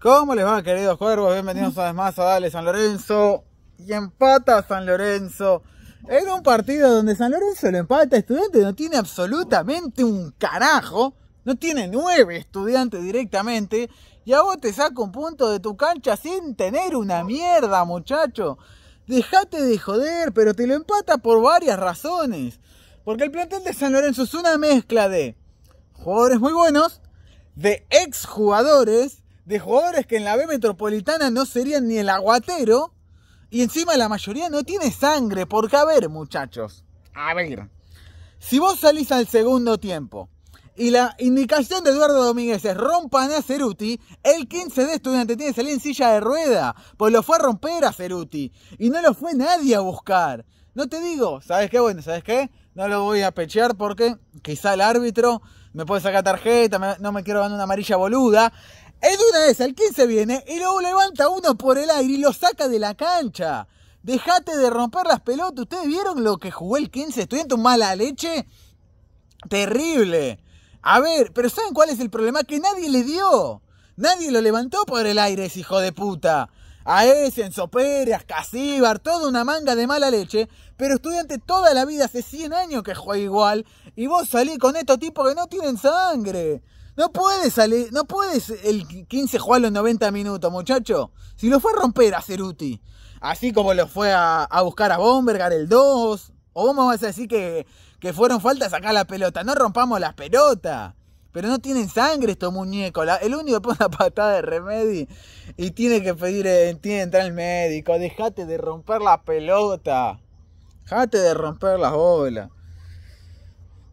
¿Cómo les va, queridos cuervos? Bienvenidos una vez más a Dale San Lorenzo. Y empata San Lorenzo. En un partido donde San Lorenzo lo empata, estudiante no tiene absolutamente un carajo. No tiene nueve estudiantes directamente. Y a vos te saca un punto de tu cancha sin tener una mierda, muchacho. Dejate de joder, pero te lo empata por varias razones. Porque el plantel de San Lorenzo es una mezcla de jugadores muy buenos, de exjugadores de jugadores que en la B metropolitana no serían ni el aguatero. Y encima la mayoría no tiene sangre, porque a ver, muchachos, a ver. Si vos salís al segundo tiempo y la indicación de Eduardo Domínguez es rompan a Ceruti, el 15 de estudiante tiene que salir en silla de rueda, pues lo fue a romper a Ceruti y no lo fue nadie a buscar. No te digo, ¿sabes qué? Bueno, ¿sabes qué? No lo voy a pechear porque quizá el árbitro me puede sacar tarjeta, no me quiero ganar una amarilla boluda. Es una vez el 15 viene y luego levanta uno por el aire y lo saca de la cancha. Dejate de romper las pelotas. ¿Ustedes vieron lo que jugó el 15? Estudiante un mala leche. Terrible. A ver, pero ¿saben cuál es el problema? Que nadie le dio. Nadie lo levantó por el aire ese hijo de puta. A ese, Enzo Pérez, Casíbar, toda una manga de mala leche. Pero estudiante toda la vida, hace 100 años que juega igual. Y vos salís con estos tipos que no tienen sangre. No puedes salir, no puedes el 15 jugar los 90 minutos, muchacho. Si lo fue a romper a Ceruti, así como lo fue a, buscar a Bombergar el 2, o vamos a decir que, que fueron faltas acá la pelota. No rompamos las pelotas. Pero no tienen sangre estos muñecos. el único que pone la patada de remedio y tiene que pedir, eh, tiene entrar el médico. Dejate de romper la pelota. Dejate de romper las bolas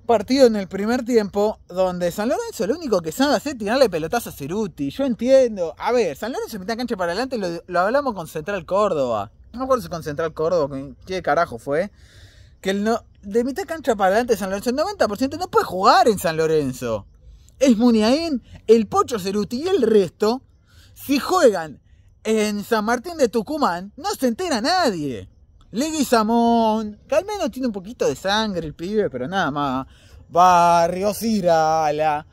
partido en el primer tiempo donde San Lorenzo lo único que sabe hacer es tirarle pelotazo a Ceruti. Yo entiendo. A ver, San Lorenzo mitad cancha para adelante lo, hablamos con Central Córdoba. No me acuerdo si con Central Córdoba, qué carajo fue. Que el no, de mitad cancha para adelante San Lorenzo, el 90% no puede jugar en San Lorenzo. Es Muniaín, el Pocho Ceruti y el resto, si juegan en San Martín de Tucumán, no se entera nadie. Leguizamón, que al menos tiene un poquito de sangre el pibe, pero nada más. Barrio, Cirala,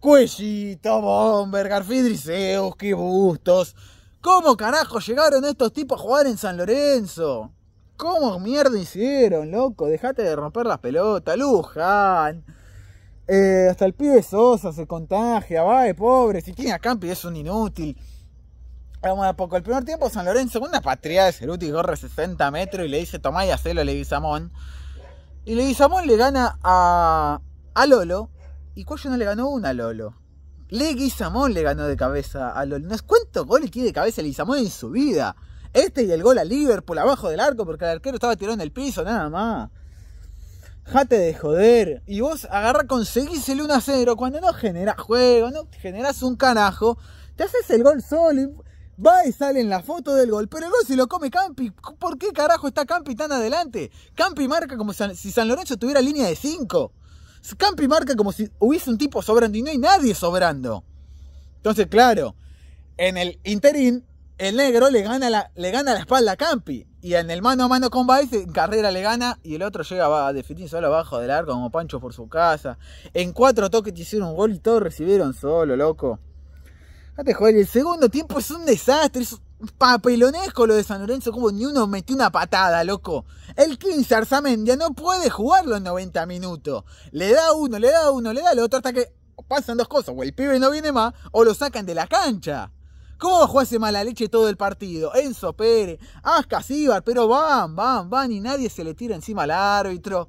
Cuellito, Bomber, Garfidriseus, qué Bustos. ¿Cómo carajo llegaron estos tipos a jugar en San Lorenzo? ¿Cómo mierda hicieron, loco? Dejate de romper las pelotas, Luján. Eh, hasta el pibe Sosa se contagia, va, pobre. Si tiene a Campi es un inútil. Vamos a poco. El primer tiempo, San Lorenzo, una patria de Ceruti corre 60 metros y le dice tomá y hacelo a Leguizamón. Y Leguizamón le gana a, Lolo. Y Cuello no le ganó una a Lolo. Leguizamón le ganó de cabeza a Lolo. No es cuántos goles tiene de cabeza Leguizamón en su vida. Este y el gol a Liverpool abajo del arco porque el arquero estaba tirado en el piso, nada más. Jate de joder. Y vos agarra, conseguís el 1 a 0 cuando no generás juego, no generás un carajo. Te haces el gol solo. y Va y sale en la foto del gol, pero el gol se lo come Campi. ¿Por qué carajo está Campi tan adelante? Campi marca como si San Lorenzo tuviera línea de 5. Campi marca como si hubiese un tipo sobrando y no hay nadie sobrando. Entonces, claro, en el interín, el negro le gana la, le gana la espalda a Campi. Y en el mano a mano con Baez, en carrera le gana y el otro llega a definir solo abajo del arco como Pancho por su casa. En cuatro toques hicieron un gol y todos recibieron solo, loco el segundo tiempo es un desastre, es un papelonesco lo de San Lorenzo, como ni uno metió una patada, loco. El 15 Arzamendia no puede jugar los 90 minutos. Le da uno, le da uno, le da el otro hasta que pasan dos cosas, o el pibe no viene más, o lo sacan de la cancha. ¿Cómo jugó ese mala leche todo el partido? Enzo Pérez, Asca pero van, van, van y nadie se le tira encima al árbitro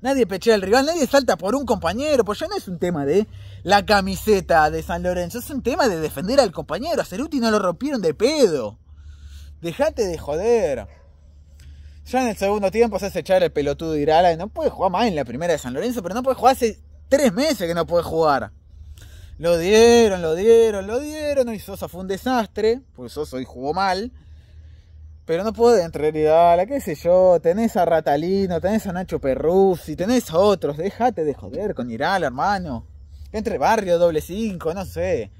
nadie pechea al rival, nadie salta por un compañero, pues ya no es un tema de la camiseta de San Lorenzo, es un tema de defender al compañero, a Ceruti no lo rompieron de pedo. Dejate de joder. Ya en el segundo tiempo se hace echar el pelotudo de a y no puede jugar más en la primera de San Lorenzo, pero no puede jugar hace tres meses que no puede jugar. Lo dieron, lo dieron, lo dieron, y Sosa fue un desastre, porque Sosa hoy jugó mal. Pero no entrar Irala, qué sé yo, tenés a Ratalino, tenés a Nacho Perruzzi, tenés a otros, déjate de joder con Irala, hermano. Entre barrio, doble Cinco, no sé.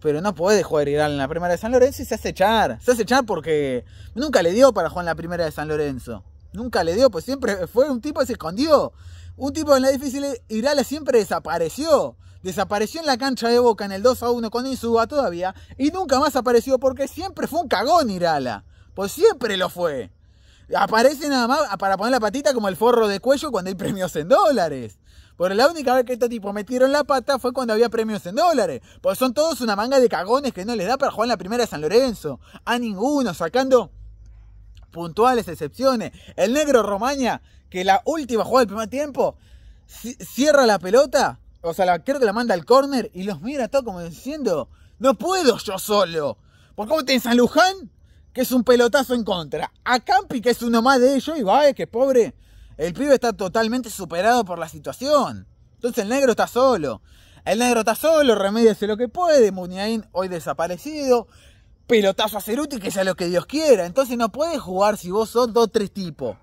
Pero no puede jugar Irala en la primera de San Lorenzo y se hace echar. Se hace echar porque nunca le dio para jugar en la primera de San Lorenzo. Nunca le dio, pues siempre fue un tipo que se escondió. Un tipo en la difícil Irala siempre desapareció. Desapareció en la cancha de Boca en el 2 a 1 con Insuba todavía. Y nunca más apareció porque siempre fue un cagón Irala. Pues siempre lo fue. Aparece nada más para poner la patita como el forro de cuello cuando hay premios en dólares. Por la única vez que estos tipos metieron la pata fue cuando había premios en dólares. Pues son todos una manga de cagones que no les da para jugar en la primera de San Lorenzo. A ninguno, sacando puntuales excepciones. El negro Romaña, que la última jugada del primer tiempo, cierra la pelota. O sea, la, creo que la manda al córner y los mira todo como diciendo, no puedo yo solo. ¿Por cómo te en San Luján? que es un pelotazo en contra. A Campi, que es uno más de ellos, y vaya, que pobre. El pibe está totalmente superado por la situación. Entonces el negro está solo. El negro está solo, remediase lo que puede. Muniain hoy desaparecido. Pelotazo a Ceruti, que sea lo que Dios quiera. Entonces no puedes jugar si vos sos dos, tres tipos.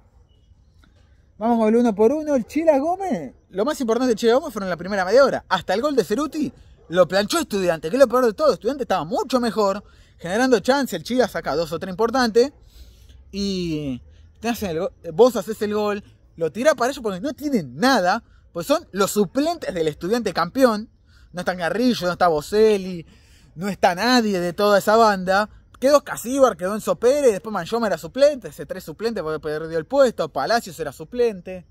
Vamos con el uno por uno. El Chila Gómez. Lo más importante de Chila Gómez fueron la primera media hora. Hasta el gol de Ceruti lo planchó Estudiante, que es lo peor de todo. Estudiante estaba mucho mejor generando chance, el Chile saca dos o tres importantes y te vos haces el gol, lo tirás para ellos porque no tienen nada, pues son los suplentes del estudiante campeón, no está Garrillo, no está Boselli, no está nadie de toda esa banda. Quedó Casíbar, quedó Enzo Pérez, después Manchoma era suplente, ese tres suplentes porque perdió el puesto, Palacios era suplente.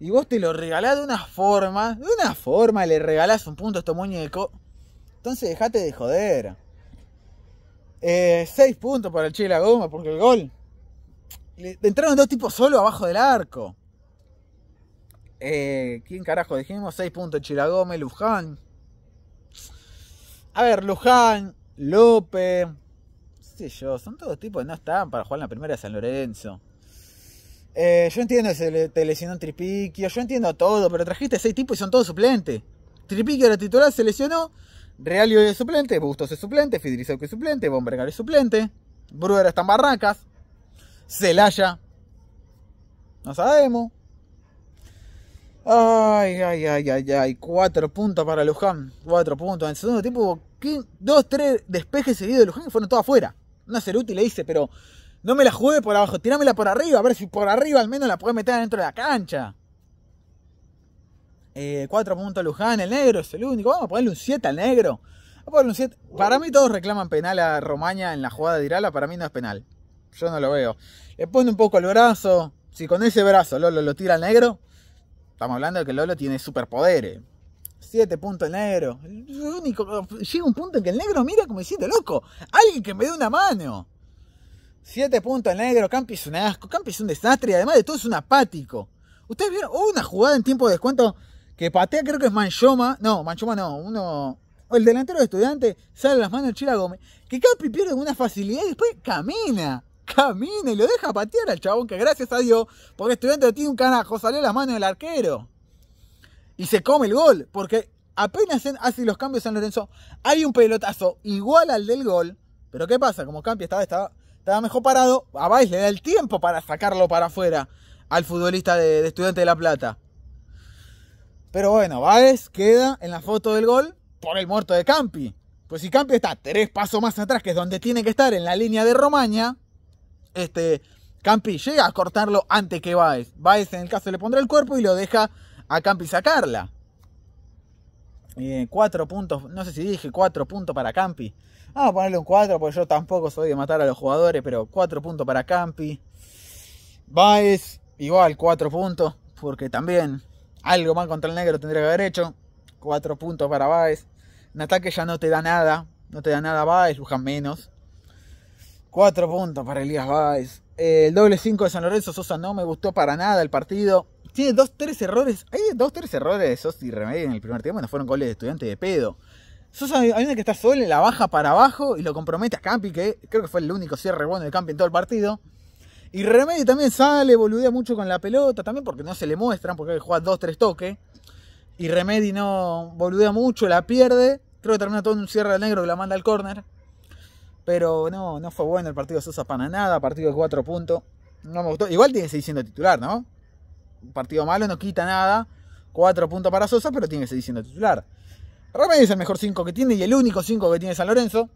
Y vos te lo regalás de una forma, de una forma le regalás un punto a este muñeco. Entonces dejate de joder. 6 eh, seis puntos para el Chile porque el gol. entraron dos tipos solo abajo del arco. Eh, ¿Quién carajo dijimos? 6 puntos Chile Luján. A ver, Luján, López. Sé yo, son todos tipos que no están para jugar en la primera de San Lorenzo. Eh, yo entiendo que se te lesionó Tripiquio, yo entiendo todo, pero trajiste 6 tipos y son todos suplentes. Tripiquio era titular, se lesionó, Realio es suplente, Bustos es suplente, Fidriseuk es suplente, Bombergar es suplente, Bruder está en Barracas, Celaya, no sabemos. Ay, ay, ay, ay, ay, cuatro puntos para Luján, cuatro puntos. En el segundo tiempo dos, tres despejes seguidos de Luján y fueron todos afuera. no Una útil le dice, pero no me la juegue por abajo, tirámela por arriba, a ver si por arriba al menos la puede meter dentro de la cancha eh, 4 puntos a Luján, el negro es el único, vamos a ponerle un 7 al negro. Para mí todos reclaman penal a Romaña en la jugada de Irala, para mí no es penal. Yo no lo veo. Le pone un poco el brazo, si con ese brazo Lolo lo tira al negro, estamos hablando de que Lolo tiene superpoderes. 7 puntos el negro. llega un punto en que el negro mira como diciendo, loco, alguien que me dé una mano. 7 puntos el negro, Campi es un asco, Campi es un desastre además de todo es un apático. Ustedes vieron una jugada en tiempo de descuento que patea, creo que es Manchoma, no, Manchoma no, uno, el delantero de estudiante, sale a las manos Chila Gómez, que Campi pierde una facilidad y después camina, camina y lo deja patear al chabón, que gracias a Dios, porque estudiante tiene un canajo, salió a las manos del arquero. Y se come el gol, porque apenas hace los cambios en Lorenzo, hay un pelotazo igual al del gol, pero ¿qué pasa? Como Campi estaba, estaba, estaba mejor parado, a le da el tiempo para sacarlo para afuera al futbolista de, de Estudiante de La Plata. Pero bueno, Baez queda en la foto del gol por el muerto de Campi. Pues si Campi está tres pasos más atrás, que es donde tiene que estar, en la línea de Romaña, este, Campi llega a cortarlo antes que Baez. Baez en el caso le pondrá el cuerpo y lo deja a Campi sacarla. Eh, cuatro puntos, no sé si dije cuatro puntos para Campi. Vamos a ponerle un cuatro, porque yo tampoco soy de matar a los jugadores, pero cuatro puntos para Campi. Baez, igual cuatro puntos, porque también algo mal contra el negro tendría que haber hecho. Cuatro puntos para Baez. En ataque ya no te da nada. No te da nada Baez, buscan menos. Cuatro puntos para Elías Baez. Eh, el doble 5 de San Lorenzo Sosa no me gustó para nada el partido. Tiene dos, tres errores. Hay dos, tres errores de Sosa y Remedio en el primer tiempo. No fueron goles de estudiante de pedo. Sosa hay una que está solo la baja para abajo y lo compromete a Campi, que creo que fue el único cierre bueno de Campi en todo el partido. Y Remedy también sale, boludea mucho con la pelota, también porque no se le muestran, porque juega que jugar dos, tres toques. Y Remedy no boludea mucho, la pierde. Creo que termina todo en un cierre al negro que la manda al córner. Pero no, no fue bueno el partido de Sosa para nada, partido de cuatro puntos. No me gustó. Igual tiene que seguir siendo titular, ¿no? Un partido malo no quita nada. Cuatro puntos para Sosa, pero tiene que seguir siendo titular. Remedy es el mejor cinco que tiene y el único cinco que tiene San Lorenzo.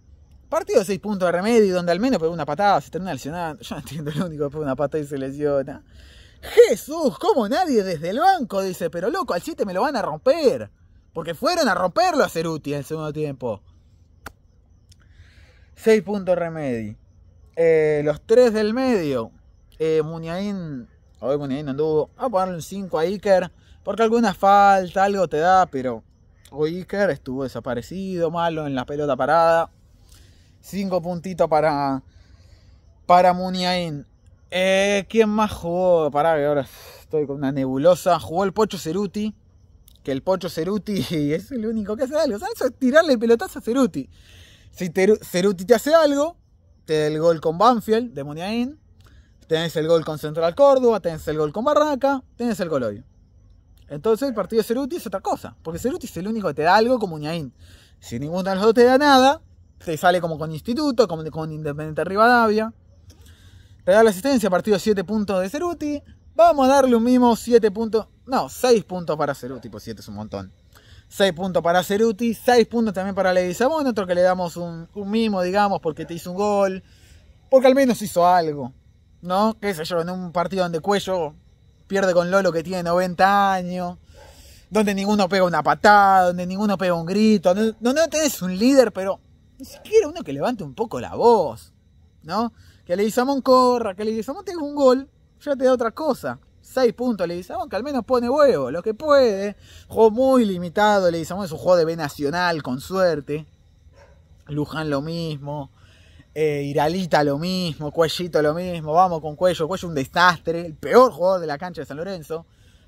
Partido de 6 puntos de remedio, donde al menos pegó una patada, se termina lesionando. Yo no entiendo, lo único que fue una patada y se lesiona. Jesús, como nadie desde el banco dice, pero loco, al 7 me lo van a romper. Porque fueron a romperlo a Ceruti en el segundo tiempo. 6 puntos remedio Eh, los 3 del medio. Eh, Hoy Muñain anduvo. a ponerle un 5 a Iker. Porque alguna falta, algo te da, pero. Hoy Iker estuvo desaparecido, malo en la pelota parada. 5 puntitos para, para Muniain. Eh, ¿Quién más jugó? Pará, ahora estoy con una nebulosa. Jugó el Pocho Ceruti. Que el Pocho Ceruti es el único que hace algo. Eso es tirarle pelotazo a Ceruti. Si Ceruti te hace algo, te da el gol con Banfield de Muniain. Tenés el gol con Central Córdoba, tenés el gol con Barraca, tenés el gol hoy. Entonces el partido de Ceruti es otra cosa. Porque Ceruti es el único que te da algo con Muniain. Si ninguno de los dos te da nada, se sale como con Instituto, como con Independiente Rivadavia. da la asistencia, partido 7 puntos de Ceruti. Vamos a darle un mismo 7 puntos. No, 6 puntos para Ceruti, pues 7 es un montón. 6 puntos para Ceruti, 6 puntos también para Leguizamón, otro que le damos un, un mimo, digamos, porque te hizo un gol, porque al menos hizo algo, ¿no? Que se yo, en un partido donde Cuello pierde con Lolo que tiene 90 años, donde ninguno pega una patada, donde ninguno pega un grito, donde no tenés un líder, pero ni siquiera uno que levante un poco la voz, ¿no? Que le Leguizamón corra, que le Leguizamón tenga un gol, ya te da otra cosa. Seis puntos le Leguizamón, que al menos pone huevo, lo que puede. Juego muy limitado, Leguizamón es un juego de B nacional, con suerte. Luján lo mismo. Eh, Iralita lo mismo, Cuellito lo mismo, vamos con Cuello, Cuello un desastre, el peor jugador de la cancha de San Lorenzo,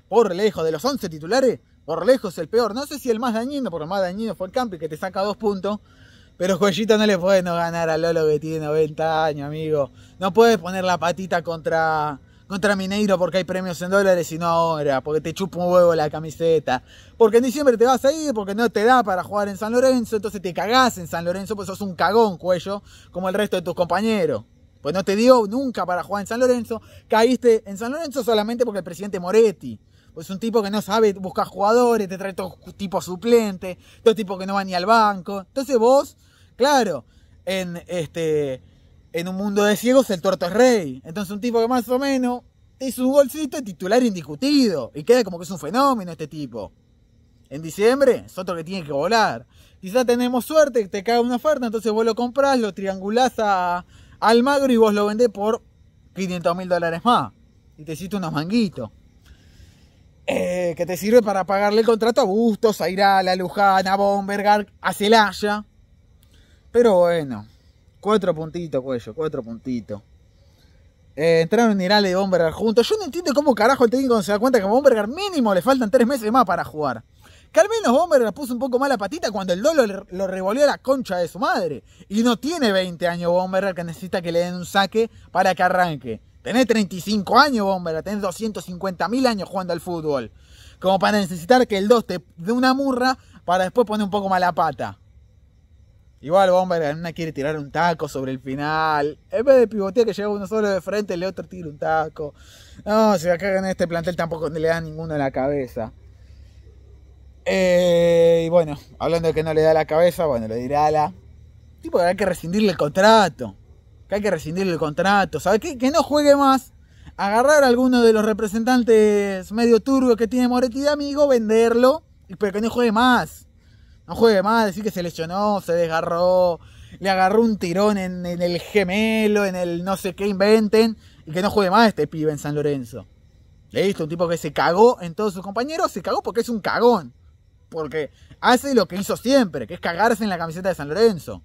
por lejos, de los 11 titulares, por lejos el peor, no sé si el más dañino, porque el más dañino fue el Campi que te saca dos puntos, pero Joyito no le puede no ganar a Lolo que tiene 90 años, amigo. No puedes poner la patita contra, contra Mineiro porque hay premios en dólares y no ahora, porque te chupa un huevo la camiseta. Porque en diciembre te vas a ir, porque no te da para jugar en San Lorenzo, entonces te cagás en San Lorenzo, pues sos un cagón, cuello, como el resto de tus compañeros. Pues no te dio nunca para jugar en San Lorenzo, caíste en San Lorenzo solamente porque el presidente Moretti. Es un tipo que no sabe buscar jugadores, te trae todo tipo suplente, todo tipo que no va ni al banco. Entonces vos, claro, en este en un mundo de ciegos el torto es rey. Entonces un tipo que más o menos es hizo un golcito titular indiscutido. Y queda como que es un fenómeno este tipo. En diciembre es otro que tiene que volar. Quizás tenemos suerte, te cae una oferta, entonces vos lo compras, lo triangulás a magro y vos lo vendés por 500 mil dólares más. Y te hiciste unos manguitos. Eh, que te sirve para pagarle el contrato a Bustos, a Irala, a Luján, a Bombergar, a Celaya. Pero bueno, cuatro puntitos, cuello, cuatro puntitos. Eh, entraron entraron Irala y Bombergar juntos. Yo no entiendo cómo carajo el técnico se da cuenta que a Bombergar mínimo le faltan tres meses más para jugar. Que al menos Bombergar puso un poco la patita cuando el Dolo lo, lo revolvió a la concha de su madre. Y no tiene 20 años Bombergar que necesita que le den un saque para que arranque. Tenés 35 años, bombera, tenés 250.000 mil años jugando al fútbol. Como para necesitar que el 2 te dé una murra para después poner un poco mala pata. Igual Bomber una quiere tirar un taco sobre el final. En vez de pivotear que llega uno solo de frente, el otro tira un taco. No, si acá en este plantel tampoco le da ninguno en la cabeza. Eh, y bueno, hablando de que no le da la cabeza, bueno, le dirá a la. Tipo, habrá que rescindirle el contrato que hay que rescindirle el contrato, ¿sabes? Que, que no juegue más, agarrar a alguno de los representantes medio turbios que tiene Moretti de amigo, venderlo, pero que no juegue más. No juegue más, decir que se lesionó, se desgarró, le agarró un tirón en, el gemelo, en el no sé qué inventen, y que no juegue más este pibe en San Lorenzo. visto? un tipo que se cagó en todos sus compañeros, se cagó porque es un cagón. Porque hace lo que hizo siempre, que es cagarse en la camiseta de San Lorenzo.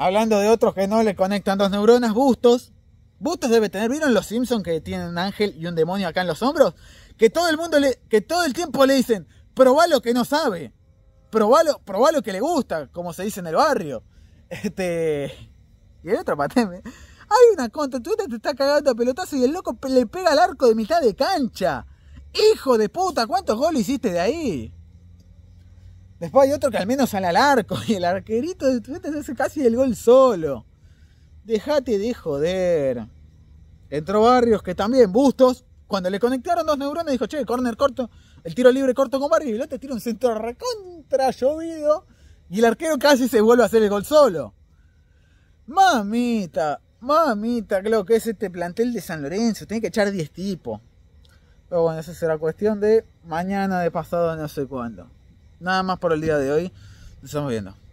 Hablando de otros que no le conectan dos neuronas, Bustos. Bustos debe tener, ¿vieron los Simpsons que tienen un ángel y un demonio acá en los hombros? Que todo el mundo le, que todo el tiempo le dicen, probá lo que no sabe, probá lo, que le gusta, como se dice en el barrio. Este. Y el otro pateme. Hay una contra, tú te estás cagando a pelotazo y el loco le pega al arco de mitad de cancha. Hijo de puta, ¿cuántos goles hiciste de ahí? Después hay otro que al menos sale al arco. Y el arquerito de hace casi el gol solo. Dejate de joder. Entró Barrios, que también, Bustos. Cuando le conectaron dos neuronas, dijo, che, corner corto, el tiro libre corto con Barrios. Y el otro tiro un centro recontra llovido. Y el arquero casi se vuelve a hacer el gol solo. Mamita, mamita, creo que es este plantel de San Lorenzo. Tiene que echar 10 tipos. Pero bueno, esa será cuestión de mañana, de pasado, no sé cuándo. Nada más por el día de hoy. Nos estamos viendo.